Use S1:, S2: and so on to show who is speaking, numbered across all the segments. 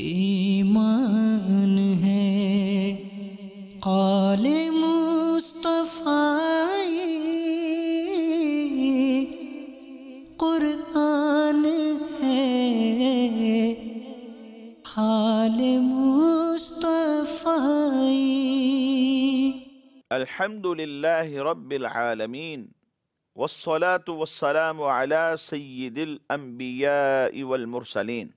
S1: ایمان ہے قال مصطفی قرآن ہے حال مصطفی الحمد لله رب العالمين والصلاة والسلام على سيد الأنبياء والمرسلين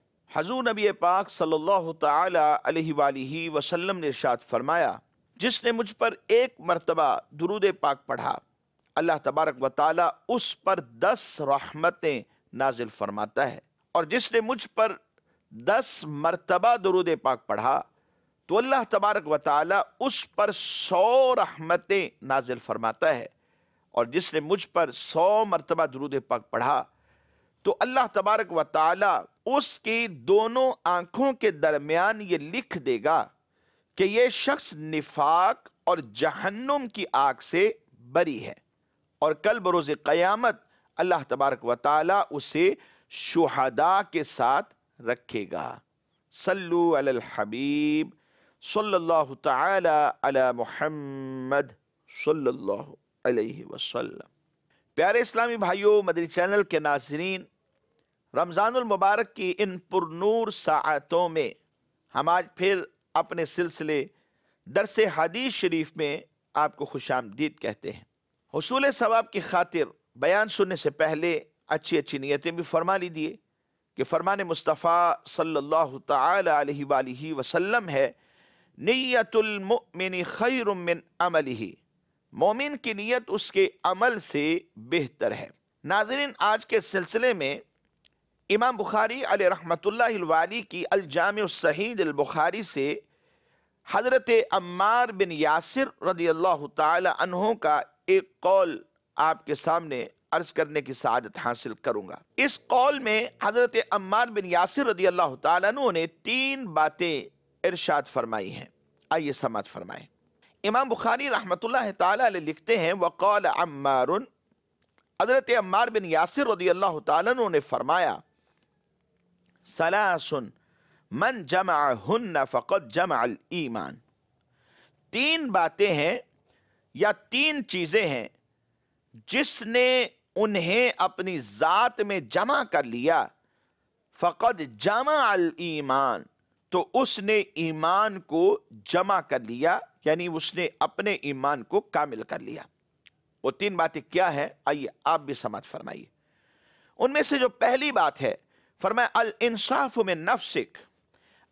S1: हजू नबी पाक सल्लल्लाहु अलैहि वसल्लम ने इरशाद फरमाया जिसने मुझ पर एक मरतबा दरूद पाक पढ़ा अल्लाह तबारक व उस पर दस रहमतें नाजिल फरमाता है और जिसने मुझ पर दस मरतबा दरूद पाक पढ़ा तो अल्लाह तबारक व उस पर सौ रहमतें नाजिल फरमाता है और जिसने मुझ पर सौ मरतबा दरूद पाक पढ़ा तो अल्लाह तबारक व ताला उसकी दोनों आंखों के दरमियान ये लिख देगा कि ये शख्स निफाक और जहन्नुम की आग से बरी है और कल बरोज़ क़यामत अल्लाह तबारक व ताला उसे शुहदा के साथ रखेगा सल्लु अल हबीब सल्लल्लाहु ताला अला मुहम्मद सल्लल्लाहु अलैहि वसल्लम प्यारे इस्लामी भाइयों मदरी चैनल के नाजरीन रमज़ानमबारक की इन पुरूर सातों में हम आज फिर अपने सिलसिले दरस हदीस शरीफ में आपको खुश आमदीद कहते हैं हसूल सवाब की खातिर बयान सुनने से पहले अच्छी अच्छी नीयतें भी फरमा लीजिए कि फरमान मुस्तफ़ा सल्लल्लाहु सल्ला वसल्लम है नीयतुलमिन खैरमिन अमली मोमिन की नीयत उसके अमल से बेहतर है नाजरीन आज के सिलसिले में इमाम बुखारी अल रहमतुल्लावाली की अलजाम सहीद अलबुखारी से हज़रत अम्मार बिन यासिर रदी अल्लाह तहों का एक कौल आपके सामने अर्ज करने की सादत हासिल करूंगा इस कौल में हज़रत अम्मार बिन यासिर रदी अल्लाह तहों ने तीन बातें इर्शाद फरमाई हैं आइए समात फरमाएं इमाम बुखारी रहमतुल्लाह ताला लिखते हैं वक़ाल अम्मार हज़रत अम्मार बिन यासिर रदी अल्लाह तु ने फरमाया सलासुन मन जमा हन फ़कत जमा ईमान तीन बातें हैं या तीन चीज़ें हैं जिसने उन्हें अपनी ज़ात में जमा कर लिया फ़कत जमा ईमान तो उसने ईमान को जमा कर लिया यानी उसने अपने ईमान को कामिल कर लिया वो तीन बातें क्या है आइए आप भी समाज फरमाइए उनमें से जो पहली बात है फरमाया अल इंसाफ में नफसिक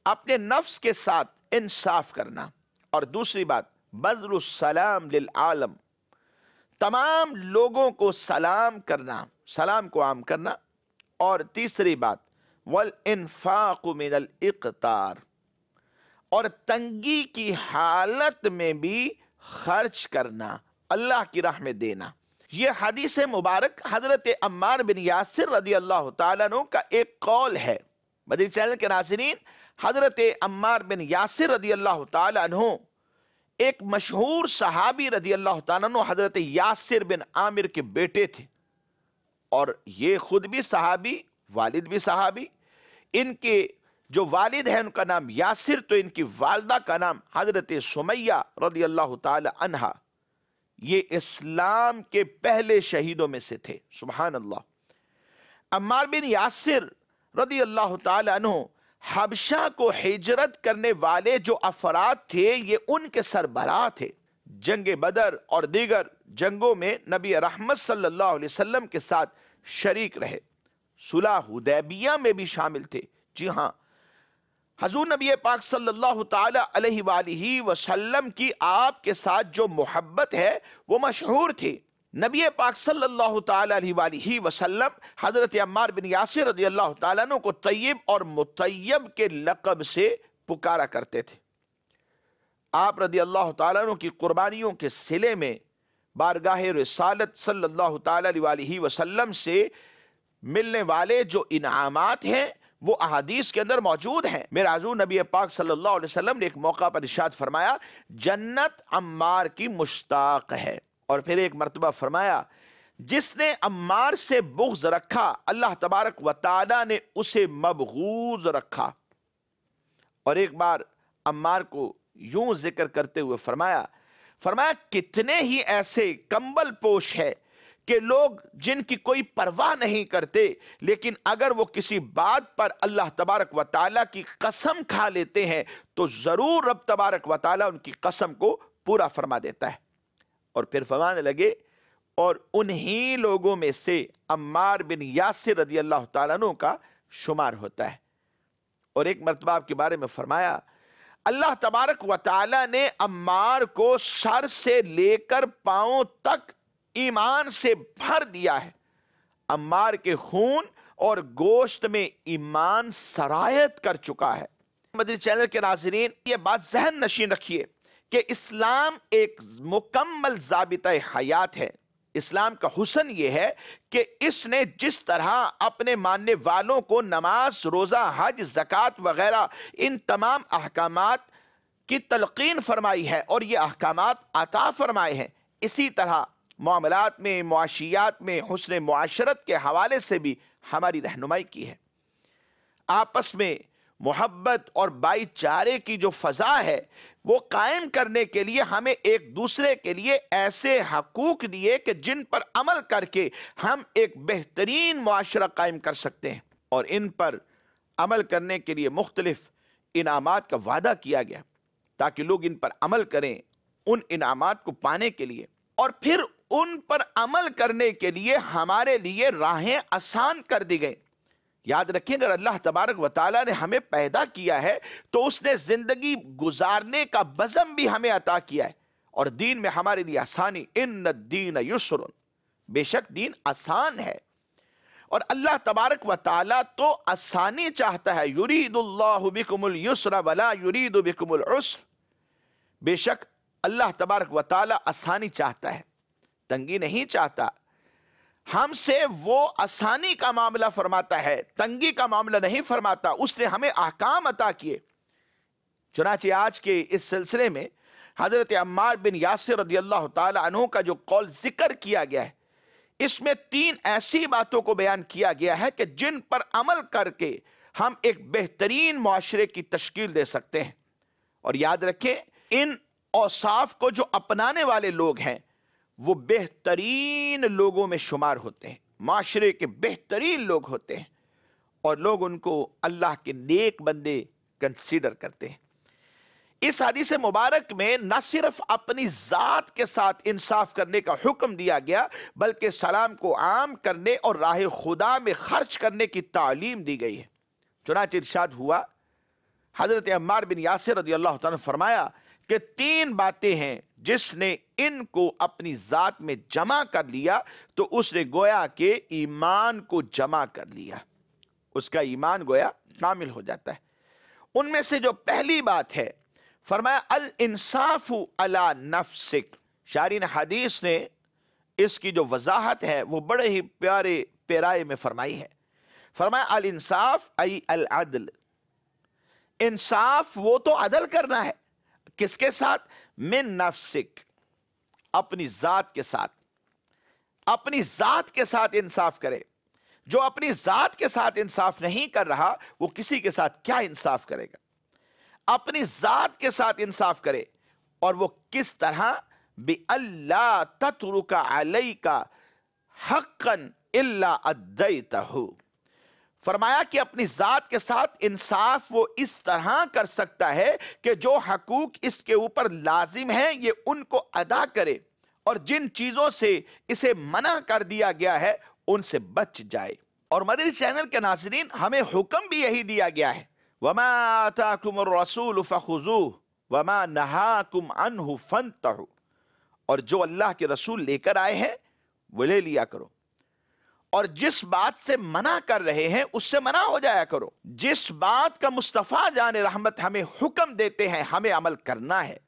S1: अपने नफ्स के साथ इंसाफ करना और दूसरी बात बजर सलाम लिल आलम तमाम लोगों को सलाम करना सलाम को आम करना और तीसरी बात वल इनफाक मिनल इकतार और तंगी की हालत में भी खर्च करना अल्लाह की राह में देना ये हदीस मुबारक हजरत अम्मार बिन यासिर रदी अल्लाह तु का एक कौल है मदरी चैनल के नासरीन हजरत अम्मार बिन यासिर रदी अल्लाह तु एक मशहूर सहाबी रदी अल्लाह तु हजरत यासिर बिन आमिर के बेटे थे और ये खुद भी सहाबी वालिद भी सहाबी इनके जो वालिद है उनका नाम यासिर तो इनकी वालदा का नाम हजरत सुमैया रदी अल्लाह तहा ये इस्लाम के पहले शहीदों में से थे सुबहान अल्लाह अम्मार बिन यासिर रदी अल्लाह तु हबशा को हिजरत करने वाले जो अफराद थे ये उनके सरबराह थे जंग बदर और दीगर जंगों में नबी रहमत सल्लल्लाहु अलैहि वसल्लम के साथ शरीक रहे सुलह हुदैबिया में भी शामिल थे जी हाँ हजूर नबी पाक सल्लल्लाहु अलैहि वसल्लम की आपके साथ जो मोहब्बत है वो मशहूर थी नबी पाक सल्लल्लाहु अलैहि वसल्लम हज़रत अम्मार बिन यासिर रजी अल्लाह तु को तय्यब और मुतय्यब के लकब से पुकारा करते थे आप रदी अल्लाह तु की कुर्बानियों के सिले में बारगाह रसालत सल्लल्लाहु अलैहि वसल्लम से मिलने वाले जो इनामात हैं वो अहादीस के अंदर मौजूद हैं आजू नबी पाक सल्लल्लाहु अलैहि वसल्लम ने एक मौका पर इशाद फरमाया जन्नत अम्मार की मुश्ताक है और फिर एक मरतबा फरमाया जिसने अम्मार से बुग्ज रखा अल्लाह तबारक व ने उसे मबगूज रखा और एक बार अम्मार को यूं जिक्र करते हुए फरमाया फरमाया कितने ही ऐसे कंबल पोश है कि लोग जिनकी कोई परवाह नहीं करते लेकिन अगर वो किसी बात पर अल्लाह तबारक व की कसम खा लेते हैं तो ज़रूर रब तबारक व उनकी कसम को पूरा फरमा देता है और फिर फरमाने लगे और उन्हीं लोगों में से अम्मार बिन यासिर रदी अल्लाह तु का शुमार होता है और एक मरतबा के बारे में फरमाया अल्लाह तबारक व ताली ने अम्मार को सर से लेकर पाओ तक ईमान से भर दिया है अम्मार के खून और गोश्त में ईमान सरायत कर चुका है मदरी चैनल के नाजरीन ये बात जहन नशीन रखिए कि इस्लाम एक मुकम्मल जबित हयात है इस्लाम का हुसन ये है कि इसने जिस तरह अपने मानने वालों को नमाज रोज़ा हज जक़ात वगैरह इन तमाम अहकाम की तलकीन फरमाई है और ये अहकाम अता फरमाए हैं इसी तरह मामलात में मुआशियात में हसन माशरत के हवाले से भी हमारी रहनुमाई की है आपस में मोहब्बत और भाईचारे की जो फ़ज़ा है वो कायम करने के लिए हमें एक दूसरे के लिए ऐसे हकूक़ दिए कि जिन पर अमल करके हम एक बेहतरीन माशरा कायम कर सकते हैं और इन पर अमल करने के लिए मुख्तलफ़ इनाम का वादा किया गया ताकि लोग इन पर अमल करें उन इनाम को पाने के लिए और फिर उन पर अमल करने के लिए हमारे लिए राहें आसान कर दी गई याद रखिए अगर अल्लाह तबारक वाली ने हमें पैदा किया है तो उसने ज़िंदगी गुजारने का बज़म भी हमें अता किया है और दीन में हमारे लिए आसानी इन दीन युसर बेशक दीन आसान है और अल्लाह तबारक व ताला तो आसानी चाहता है युरीदुल्लाबिकमुल वला युरीदुबिकमुल उस्र बेशक अल्लाह तबारक व ताली आसानी चाहता है तंगी नहीं चाहता हमसे वो आसानी का मामला फरमाता है तंगी का मामला नहीं फरमाता उसने हमें आकाम अता किए चुनाची आज के इस सिलसिले में हज़रत अम्मार बिन यासिर तु का जो कौल ज़िक्र किया गया है इसमें तीन ऐसी बातों को बयान किया गया है कि जिन पर अमल करके हम एक बेहतरीन माशरे की तश्कील दे सकते हैं और याद रखें इन औसाफ को जो अपनाने वाले लोग हैं वो बेहतरीन लोगों में शुमार होते हैं माशरे के बेहतरीन लोग होते हैं और लोग उनको अल्लाह के नेक बंदे कंसीडर करते हैं इस हदीस मुबारक में न सिर्फ अपनी ज़ात के साथ इंसाफ करने का हुक्म दिया गया बल्कि सलाम को आम करने और राह खुदा में खर्च करने की तालीम दी गई है चुनाच इर्शाद हुआ हज़रत अम्मार बिन यासर रदी अल्लाह फरमाया कि तीन बातें हैं जिसने इनको अपनी जात में जमा कर लिया तो उसने गोया के ईमान को जमा कर लिया उसका ईमान गोया शामिल हो जाता है उनमें से जो पहली बात है फरमाया अल इंसाफ अला नफसिक शारिन हदीस ने इसकी जो वजाहत है वो बड़े ही प्यारे पेराए में फरमाई है फरमाया अल इंसाफ अई अल अदल इंसाफ वो तो अदल करना है किसके साथ मिन नफसिक अपनी जात के साथ अपनी जात के साथ इंसाफ करे जो अपनी जात के साथ इंसाफ नहीं कर रहा वो किसी के साथ क्या इंसाफ करेगा अपनी जात के साथ इंसाफ करे और वो किस तरह भी अल्लाह तत्रुका अलई का हक्कन इल्ला अद्दई फरमाया कि अपनी ज़ात के साथ इंसाफ वो इस तरह कर सकता है कि जो हकूक इसके ऊपर लाजिम है ये उनको अदा करे और जिन चीज़ों से इसे मना कर दिया गया है उनसे बच जाए और मदरी चैनल के नाजरीन हमें हुक्म भी यही दिया गया है वमा रसूल फ़खुजू वमा नहाकुम अनहु फन और जो अल्लाह के रसूल लेकर आए हैं वो ले लिया करो और जिस बात से मना कर रहे हैं उससे मना हो जाया करो जिस बात का मुस्तफ़ा जान रहमत हमें हुक्म देते हैं हमें अमल करना है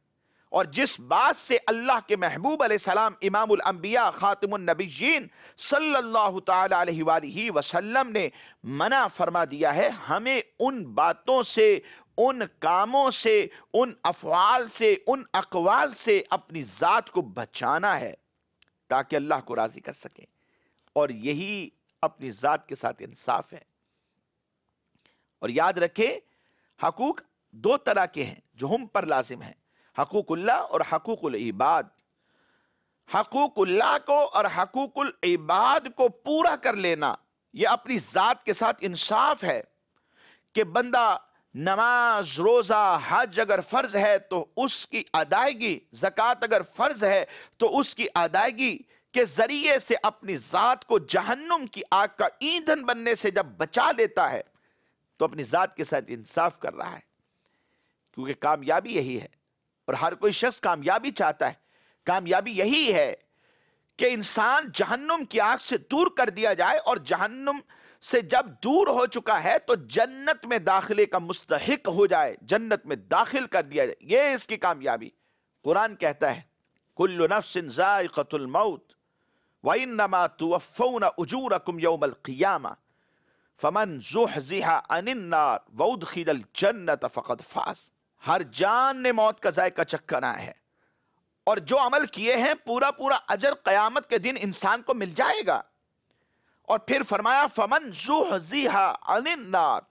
S1: और जिस बात से अल्लाह के महबूब सलाम इमामुल अंबिया ख़ातमनबीन सल्लल्लाहु अलैहि वसल्लम ने मना फरमा दिया है हमें उन बातों से उन कामों से उन अफवाल से उन अकवाल से अपनी ज़ात को बचाना है ताकि अल्लाह को राज़ी कर सकें और यही अपनी ज़ात के साथ इंसाफ है और याद रखें हकूक दो तरह के हैं जो हम पर लाजिम हैं हकूकुल्ला और हकूकुल इबाद हकूकुल्ला को और हकूकुल इबाद को पूरा कर लेना यह अपनी ज़ात के साथ इंसाफ है कि बंदा नमाज रोज़ा हज अगर फ़र्ज़ है तो उसकी अदायगी ज़क़़त अगर फ़र्ज़ है तो उसकी अदायगी के जरिए से अपनी जात को जहन्नुम की आग का ईंधन बनने से जब बचा लेता है तो अपनी जात के साथ इंसाफ कर रहा है क्योंकि कामयाबी यही है और हर कोई शख्स कामयाबी चाहता है कामयाबी यही है कि इंसान जहन्नुम की आग से दूर कर दिया जाए और जहन्नुम से जब दूर हो चुका है तो जन्नत में दाखिले का मुस्तक हो जाए जन्नत में दाखिल कर दिया जाए ये इसकी कामयाबी कुरान कहता है कुल्लु नफ्सिन जायकतुल मौत वनमा तुफ़ोन उजूरकुम यौमल क़ियामा फमन जुहजिहा अनिन्नार वउदखिल जन्नत फ़कत फास हर जान ने मौत का जायका चक्कना है और जो अमल किए हैं पूरा पूरा अजर क़यामत के दिन इंसान को मिल जाएगा और फिर फरमाया फमन जुहजिहा अनिन्नार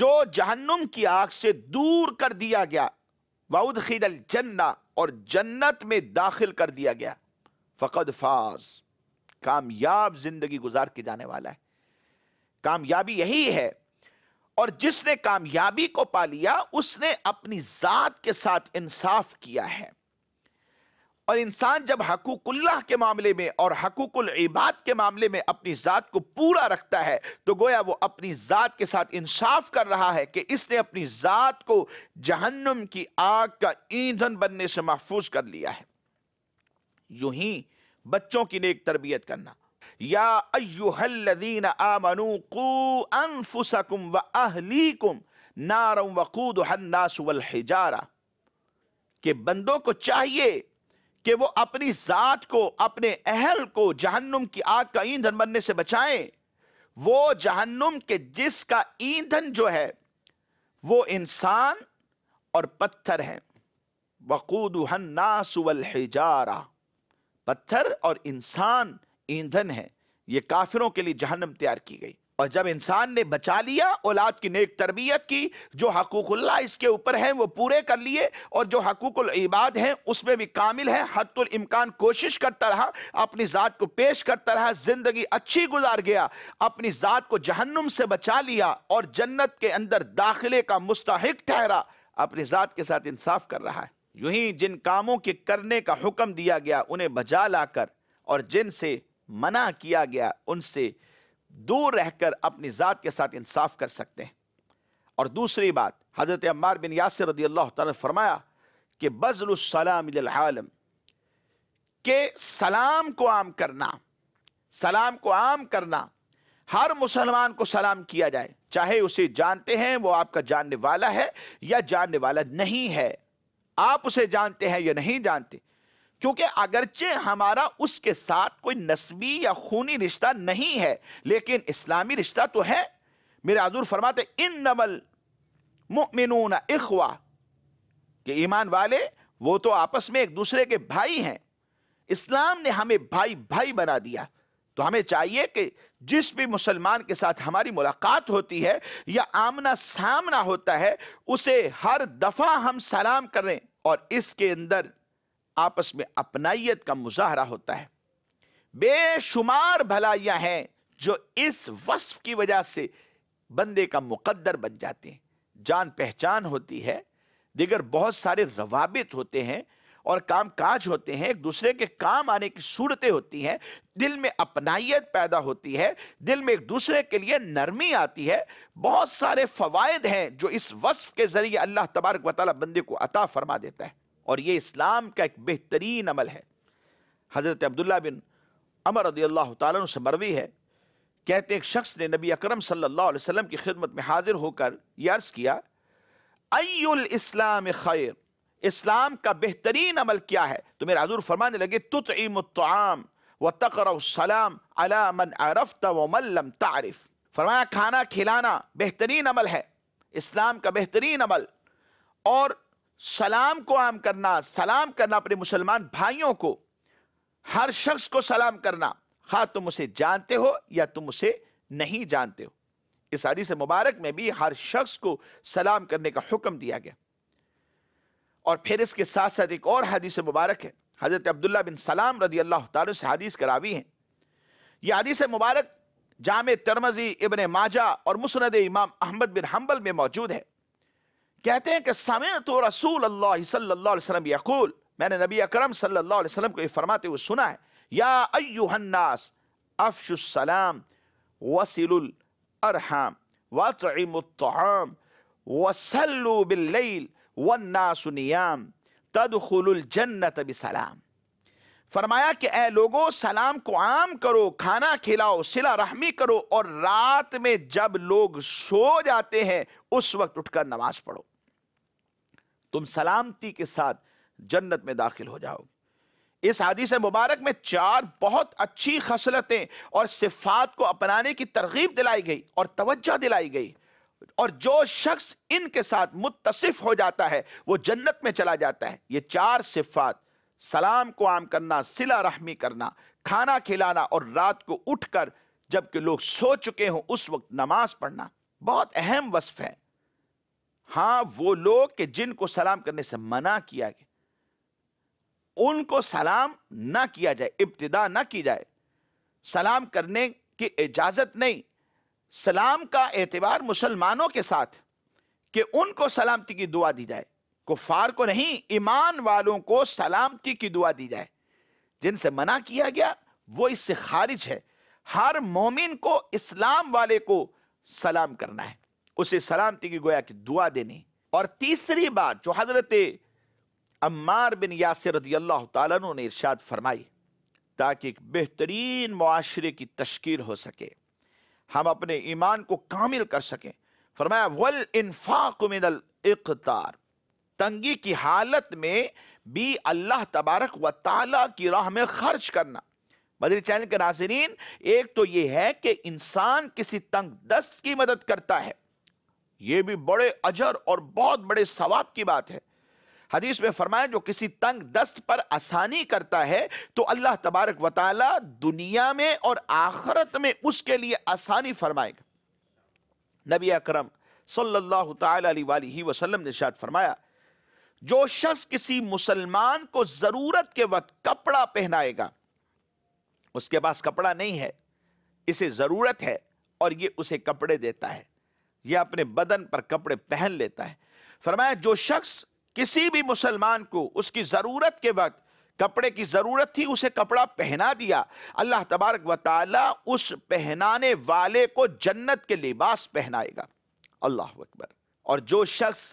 S1: जो जहन्नुम की आग से दूर कर दिया गया वउद वउदखिल जन्ना और जन्नत में दाखिल कर दिया गया फ़कद फाज कामयाब जिंदगी गुजार के जाने वाला है कामयाबी यही है और जिसने कामयाबी को पा लिया उसने अपनी ज़ात के साथ इंसाफ किया है और इंसान जब हकूकुल्लाह के मामले में और हकूकुल इबाद के मामले में अपनी ज़ात को पूरा रखता है तो गोया वो अपनी ज़ात के साथ इंसाफ कर रहा है कि इसने अपनी ज़ात को जहन्नुम की आग का ईंधन बनने से महफूज कर लिया है यू ही बच्चों की नेक तरबियत करना या अयुहल्लदीन आमनू अनफुसकुम व अहलीकुम नारम वकूद हिजारा बंदों को चाहिए कि वो अपनी ज़ात को अपने अहल को जहन्नुम की आग का ईंधन बनने से बचाएं वो जहन्नुम के जिसका ईंधन जो है वो इंसान और पत्थर है वकूद हन्नासुवल हिजारा पत्थर और इंसान ईंधन है ये काफिरों के लिए जहन्नम तैयार की गई और जब इंसान ने बचा लिया औलाद की नेक तरबियत की जो हकूकुल्ला इसके ऊपर है वो पूरे कर लिए और जो हकूकुल इबाद हैं उसमें भी कामिल है हतुल इम्कान कोशिश करता रहा अपनी ज़ात को पेश करता रहा ज़िंदगी अच्छी गुजार गया अपनी ज़ात को जहन्नुम से बचा लिया और जन्नत के अंदर दाखिले का मुस्तक ठहरा अपनी ज़ात के साथ इंसाफ कर रहा है यूं जिन कामों के करने का हुक्म दिया गया उन्हें बजा लाकर और जिनसे मना किया गया उनसे दूर रहकर अपनी ज़ात के साथ इंसाफ कर सकते हैं और दूसरी बात हज़रत अम्मार बिन यासर रदी अल्लाह कि बज़लसलाम के सलाम को आम करना सलाम को आम करना हर मुसलमान को सलाम किया जाए चाहे उसे जानते हैं वो आपका जानने वाला है या जानने वाला नहीं है आप उसे जानते हैं या नहीं जानते क्योंकि अगरचे हमारा उसके साथ कोई नस्बी या खूनी रिश्ता नहीं है लेकिन इस्लामी रिश्ता तो है मेरे आजूर फरमाते इन नमल मुमिनून इखवा कि ईमान वाले वो तो आपस में एक दूसरे के भाई हैं इस्लाम ने हमें भाई भाई बना दिया तो हमें चाहिए कि जिस भी मुसलमान के साथ हमारी मुलाकात होती है या आमना सामना होता है उसे हर दफ़ा हम सलाम करें और इसके अंदर आपस में अपनाइत का मुजाहरा होता है बेशुमार भलाइयाँ हैं जो इस वस्फ की वजह से बंदे का मुकद्दर बन जाते हैं जान पहचान होती है दिगर बहुत सारे रवाबित होते हैं और काम काज होते हैं एक दूसरे के काम आने की सूरतें होती हैं दिल में अपनाइत पैदा होती है दिल में एक दूसरे के लिए नरमी आती है बहुत सारे फवायद हैं जो इस वस्फ के ज़रिए अल्लाह तबारक वाली बंदे को अता फरमा देता है और ये इस्लाम का एक बेहतरीन अमल है हज़रत अब्दुल्ला बिन अमर रदी अल्लाह तु से मरवी है कहते एक शख्स ने नबी अकरम सल्लल्लाहु अलैहि वसल्लम की खिदमत में हाजिर होकर यह अर्ज़ किया अयुल इस्लाम खैर इस्लाम का बेहतरीन अमल क्या है तो मेरा हजूर फरमाने लगे तुत इमाम व तकर सलाम अलामन आरफ तारिफ फरमाया खाना खिलाना बेहतरीन अमल है इस्लाम का बेहतरीन अमल और सलाम को आम करना सलाम करना अपने मुसलमान भाइयों को हर शख्स को सलाम करना खा तुम उसे जानते हो या तुम उसे नहीं जानते हो इस आदि से मुबारक में भी हर शख्स को सलाम करने का हुक्म दिया गया और फिर इसके साथ साथ एक और हदीस मुबारक है हज़रत अब्दुल्ला बिन सलाम रदी अल्लाह से हदीस करावी हैं यह हदीस मुबारक जाम तरमजी इबन माजा और मुसनद इमाम अहमद बिन हम्बल में मौजूद है कहते हैं कि समय तो रसूल अल्लाह सल्लल्लाहु अलैहि वसल्लम यकूल मैंने नबी अकरम सल्लल्लाहु अलैहि वसल्लम को ये फरमाते हुए सुना है या अयुहन्नास अफशुसलाम वसिलुल अरहम वतम वसल्लु बिल्लैल सुनियाम तद खुल जन्नत तदखुलजन्नत सलाम फरमाया कि ए लोगो सलाम को आम करो खाना खिलाओ सिला रहमी करो और रात में जब लोग सो जाते हैं उस वक्त उठकर नमाज पढ़ो तुम सलामती के साथ जन्नत में दाखिल हो जाओगे इस हादी मुबारक में चार बहुत अच्छी खसलतें और सिफात को अपनाने की तरगीब दिलाई गई और तवज्जो दिलाई गई और जो शख्स इनके साथ मुतसिफ हो जाता है वो जन्नत में चला जाता है ये चार सिफात सलाम को आम करना सिला रहमी करना खाना खिलाना और रात को उठकर जबकि लोग सो चुके हों उस वक्त नमाज पढ़ना बहुत अहम वसफ है हाँ वो लोग के जिनको सलाम करने से मना किया गया उनको सलाम ना किया जाए इब्तदा ना की जाए सलाम करने की इजाज़त नहीं सलाम का एतबार मुसलमानों के साथ कि उनको सलामती की दुआ दी जाए कुफार को नहीं ईमान वालों को सलामती की दुआ दी जाए जिनसे मना किया गया वो इससे खारिज है हर मोमिन को इस्लाम वाले को सलाम करना है उसे सलामती की गोया की दुआ देनी और तीसरी बात जो हजरत अम्मार बिन यासिर तु ने इर्शाद फरमाई ताकि एक बेहतरीन माशरे की तश्कील हो सके हम अपने ईमान को कामिल कर सकें फरमाया वल इन्फाक मिनल इकतार तंगी की हालत में भी अल्लाह तबारक व ताला की राह में खर्च करना बदरी चैनल के नाजरीन एक तो ये है कि इंसान किसी तंग दस की मदद करता है ये भी बड़े अजर और बहुत बड़े सवाब की बात है हदीस में फरमाया जो किसी तंग दस्त पर आसानी करता है तो अल्लाह तबारक वाली दुनिया में और आखरत में उसके लिए आसानी फरमाएगा नबी अकरम सल्लल्लाहु अलैहि वसल्लम ने शायद फरमाया जो शख्स किसी मुसलमान को ज़रूरत के वक्त कपड़ा पहनाएगा उसके पास कपड़ा नहीं है इसे ज़रूरत है और ये उसे कपड़े देता है यह अपने बदन पर कपड़े पहन लेता है फरमाया जो शख्स किसी भी मुसलमान को उसकी ज़रूरत के वक्त कपड़े की ज़रूरत थी उसे कपड़ा पहना दिया अल्लाह तबारक वाली उस पहनाने वाले को जन्नत के लिबास पहनाएगा अल्लाह अकबर और जो शख्स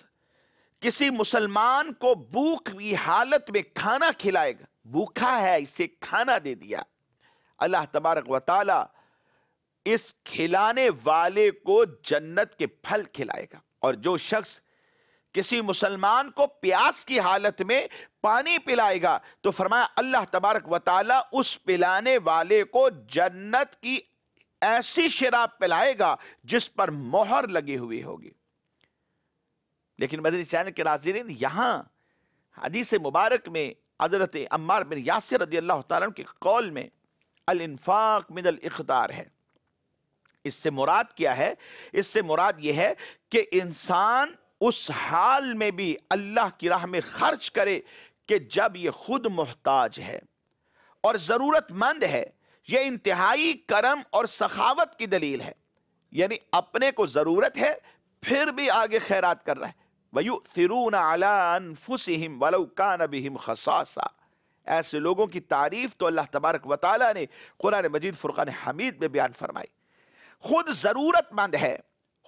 S1: किसी मुसलमान को भूख की हालत में खाना खिलाएगा भूखा है इसे खाना दे दिया अल्लाह तबारक वाली इस खिलाने वाले को जन्नत के फल खिलाएगा और जो शख्स किसी मुसलमान को प्यास की हालत में पानी पिलाएगा तो फरमाया अल्लाह तबारक वाली उस पिलाने वाले को जन्नत की ऐसी शराब पिलाएगा जिस पर मोहर लगी हुई होगी लेकिन मदनी चैनल के नाजरीन यहां हदीस मुबारक में हजरत अम्मार बिन यासिर रजी अल्लाह के कौल में अलफाक मिनल इकदार है इससे मुराद क्या है इससे मुराद यह है कि इंसान उस हाल में भी अल्लाह की राह में खर्च करे कि जब ये खुद मोहताज है और ज़रूरतमंद है ये इंतहाई करम और सखावत की दलील है यानी अपने को ज़रूरत है फिर भी आगे खैरात कर रहा है वयु फिरून अलाफुसम वलौकान बिहिम खसासा ऐसे लोगों की तारीफ तो अल्लाह तबारक वाली ने कुरान मजीद फ़ुरान हमीद में बयान फरमाई खुद ज़रूरतमंद है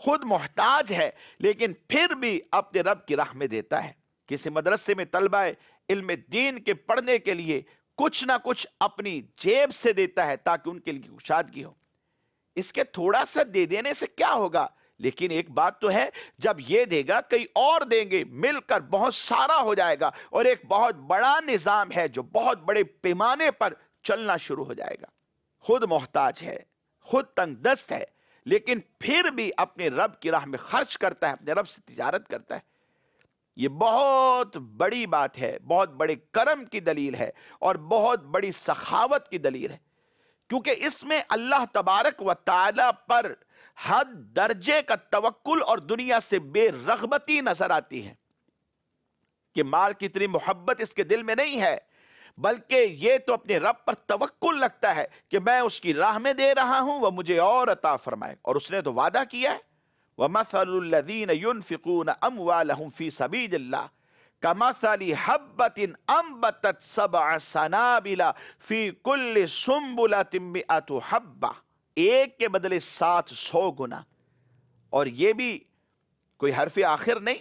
S1: खुद मोहताज है लेकिन फिर भी अपने रब की राह में देता है किसी मदरसे में तलबा इल्म दीन के पढ़ने के लिए कुछ ना कुछ अपनी जेब से देता है ताकि उनके लिए कुशादगी हो इसके थोड़ा सा दे देने से क्या होगा लेकिन एक बात तो है जब ये देगा कई और देंगे मिलकर बहुत सारा हो जाएगा और एक बहुत बड़ा निज़ाम है जो बहुत बड़े पैमाने पर चलना शुरू हो जाएगा खुद मोहताज है खुद तंगदस्त है लेकिन फिर भी अपने रब की राह में खर्च करता है अपने रब से तजारत करता है ये बहुत बड़ी बात है बहुत बड़े करम की दलील है और बहुत बड़ी सखावत की दलील है क्योंकि इसमें अल्लाह तबारक व ताला पर हद दर्जे का तवक्ल और दुनिया से बेरगबती नजर आती है कि माल की इतनी मोहब्बत इसके दिल में नहीं है बल्कि ये तो अपने रब पर तवक्कुल लगता है कि मैं उसकी राह में दे रहा हूं वह मुझे और अता फरमाए और उसने तो वादा किया है वह मसलदीन युन फ़िकून अम वालफ़ी कमसली हब्बतिन फ़ी कुल हब्बा एक के बदले सात सौ गुना और ये भी कोई हरफ आखिर नहीं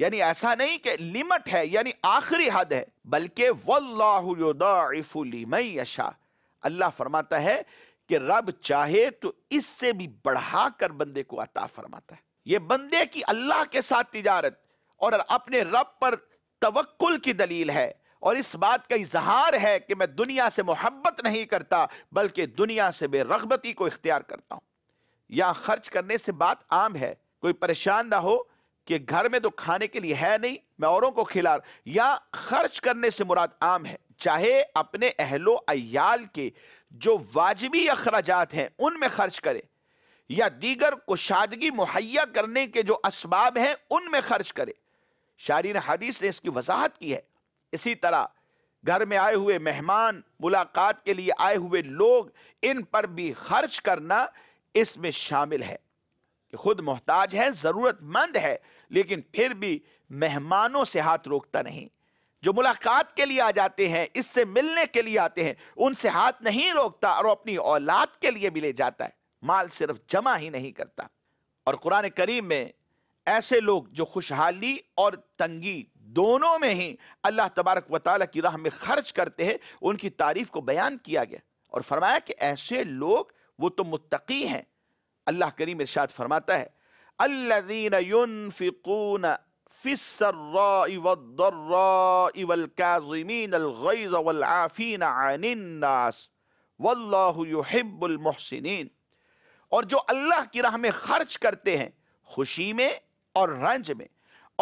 S1: यानी ऐसा नहीं कि लिमिट है यानी आखिरी हद है बल्कि वल्लाशा अल्लाह फरमाता है कि रब चाहे तो इससे भी बढ़ा कर बंदे को अता फरमाता है ये बंदे की अल्लाह के साथ तिजारत और अपने रब पर तवक्ल की दलील है और इस बात का इजहार है कि मैं दुनिया से मोहब्बत नहीं करता बल्कि दुनिया से बेरगबती को इख्तियार करता हूं या खर्च करने से बात आम है कोई परेशान ना हो कि घर में तो खाने के लिए है नहीं मैं औरों को खिला या खर्च करने से मुराद आम है चाहे अपने अहलो अयाल के जो वाजबी अखराज हैं उनमें खर्च करे या दीगर कुशादगी मुहैया करने के जो इसबाब हैं उनमें खर्च करे शारीन हदीस ने इसकी वजाहत की है इसी तरह घर में आए हुए मेहमान मुलाकात के लिए आए हुए लोग इन पर भी खर्च करना इसमें शामिल है कि खुद मोहताज है ज़रूरतमंद है लेकिन फिर भी मेहमानों से हाथ रोकता नहीं जो मुलाकात के लिए आ जाते हैं इससे मिलने के लिए आते हैं उनसे हाथ नहीं रोकता और अपनी औलाद के लिए भी ले जाता है माल सिर्फ जमा ही नहीं करता और कुरान करीम में ऐसे लोग जो खुशहाली और तंगी दोनों में ही अल्लाह तबारक व ताली की राह में खर्च करते हैं उनकी तारीफ को बयान किया गया और फरमाया कि ऐसे लोग वो तो मुत्तकी हैं अल्लाह करीम इरशाद फरमाता है الذين ينفقون في السراء والضراء والكاظمين الغيظ والعافين عن الناس والله يحب المحسنين और जो अल्लाह की राह में खर्च करते हैं खुशी में और रंज में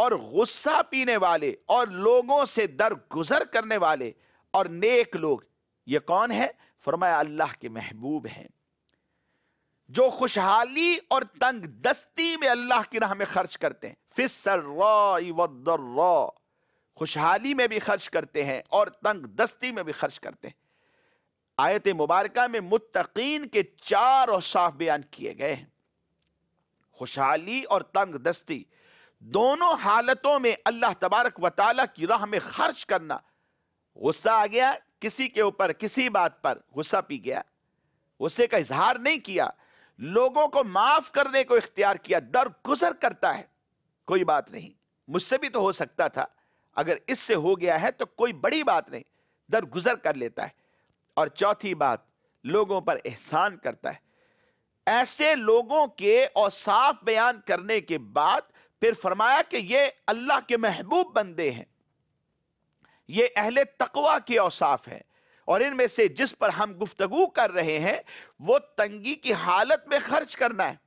S1: और गुस्सा पीने वाले और लोगों से दर गुजर करने वाले और नेक लोग ये कौन है फरमाया अल्लाह के महबूब हैं जो खुशहाली और तंग दस्ती में अल्लाह की राह में खर्च करते हैं फिसर्रा खुशहाली में भी खर्च करते हैं और तंग दस्ती में भी खर्च करते हैं आयत मुबारक में मुतकीन के चार और साफ बयान किए गए हैं खुशहाली और तंग दस्ती दोनों हालतों में अल्लाह तबारक व की राह में खर्च करना गुस्सा आ गया किसी के ऊपर किसी बात पर गुस्सा पी गया गुस्से का इजहार नहीं किया लोगों को माफ करने को इख्तियार किया दर गुजर करता है कोई बात नहीं मुझसे भी तो हो सकता था अगर इससे हो गया है तो कोई बड़ी बात नहीं दर गुजर कर लेता है और चौथी बात लोगों पर एहसान करता है ऐसे लोगों के और साफ बयान करने के बाद फिर फरमाया कि ये अल्लाह के महबूब बंदे हैं ये अहले तकवा के औसाफ हैं और इनमें से जिस पर हम गुफ्तगु कर रहे हैं वो तंगी की हालत में खर्च करना है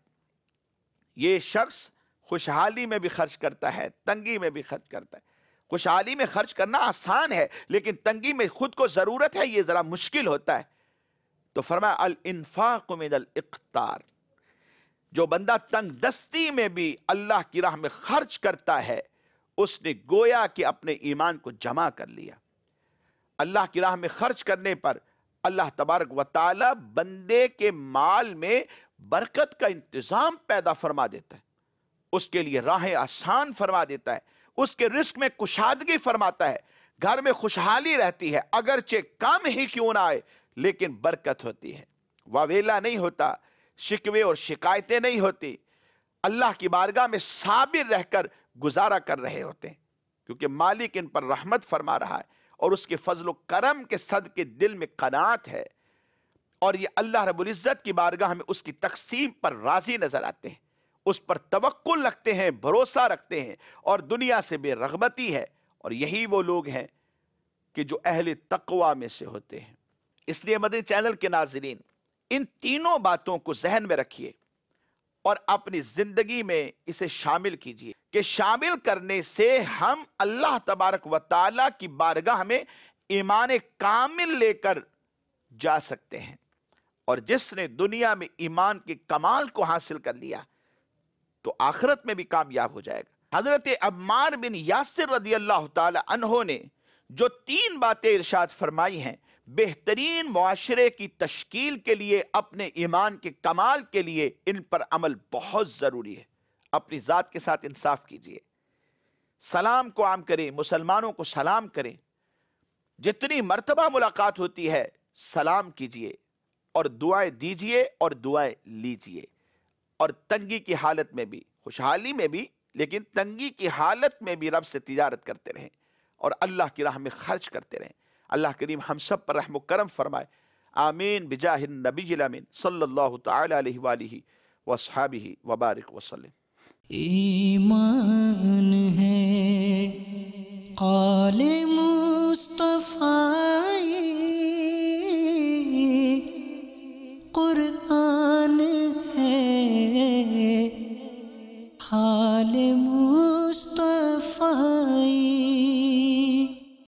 S1: ये शख्स खुशहाली में भी खर्च करता है तंगी में भी खर्च करता है खुशहाली में खर्च करना आसान है लेकिन तंगी में खुद को ज़रूरत है ये ज़रा मुश्किल होता है तो फरमाया अल इन्फाक जो बंदा तंग दस्ती में भी अल्लाह की राह में खर्च करता है उसने गोया कि अपने ईमान को जमा कर लिया अल्लाह की राह में खर्च करने पर अल्लाह तबारक व बंदे के माल में बरकत का इंतज़ाम पैदा फरमा देता है उसके लिए राहें आसान फरमा देता है उसके रिस्क में कुशादगी फरमाता है घर में खुशहाली रहती है अगरचे काम ही क्यों ना आए लेकिन बरकत होती है वावेला नहीं होता शिकवे और शिकायतें नहीं होती अल्लाह की बारगाह में साबिर रहकर गुजारा कर रहे होते हैं क्योंकि मालिक इन पर रहमत फरमा रहा है और उसके फजल करम के सद के दिल में कनात है और ये अल्लाह रबुल्ज़त की बारगाह हमें उसकी तकसीम पर राज़ी नज़र आते हैं उस पर तवक्ल रखते हैं भरोसा रखते हैं और दुनिया से बेरगबती है और यही वो लोग हैं कि जो अहल तकवा में से होते हैं इसलिए मदे चैनल के नाजरीन इन तीनों बातों को जहन में रखिए और अपनी जिंदगी में इसे शामिल कीजिए कि शामिल करने से हम अल्लाह तबारक व की बारगाह में ईमान कामिल लेकर जा सकते हैं और जिसने दुनिया में ईमान के कमाल को हासिल कर लिया तो आखिरत में भी कामयाब हो जाएगा हजरत अम्मार बिन यासिर रजी अल्लाह तहों ने जो तीन बातें इर्शाद फरमाई हैं बेहतरीन माशरे की तश्कील के लिए अपने ईमान के कमाल के लिए इन पर अमल बहुत ज़रूरी है अपनी ज़ात के साथ इंसाफ कीजिए सलाम को आम करें मुसलमानों को सलाम करें जितनी मरतबा मुलाकात होती है सलाम कीजिए और दुआएं दीजिए और दुआएं लीजिए और तंगी की हालत में भी खुशहाली में भी लेकिन तंगी की हालत में भी रब से तजारत करते रहें और अल्लाह की राह में खर्च करते रहें अल्लाह करीम हम सब पर रहम करम फरमाए आमीन बिजाहिन नबी अमीन सल्ला वसहाबी वबारक वसलम ईमान है काल मुस्तफ़ाई कुरान है हाल मुस्तफ़ाई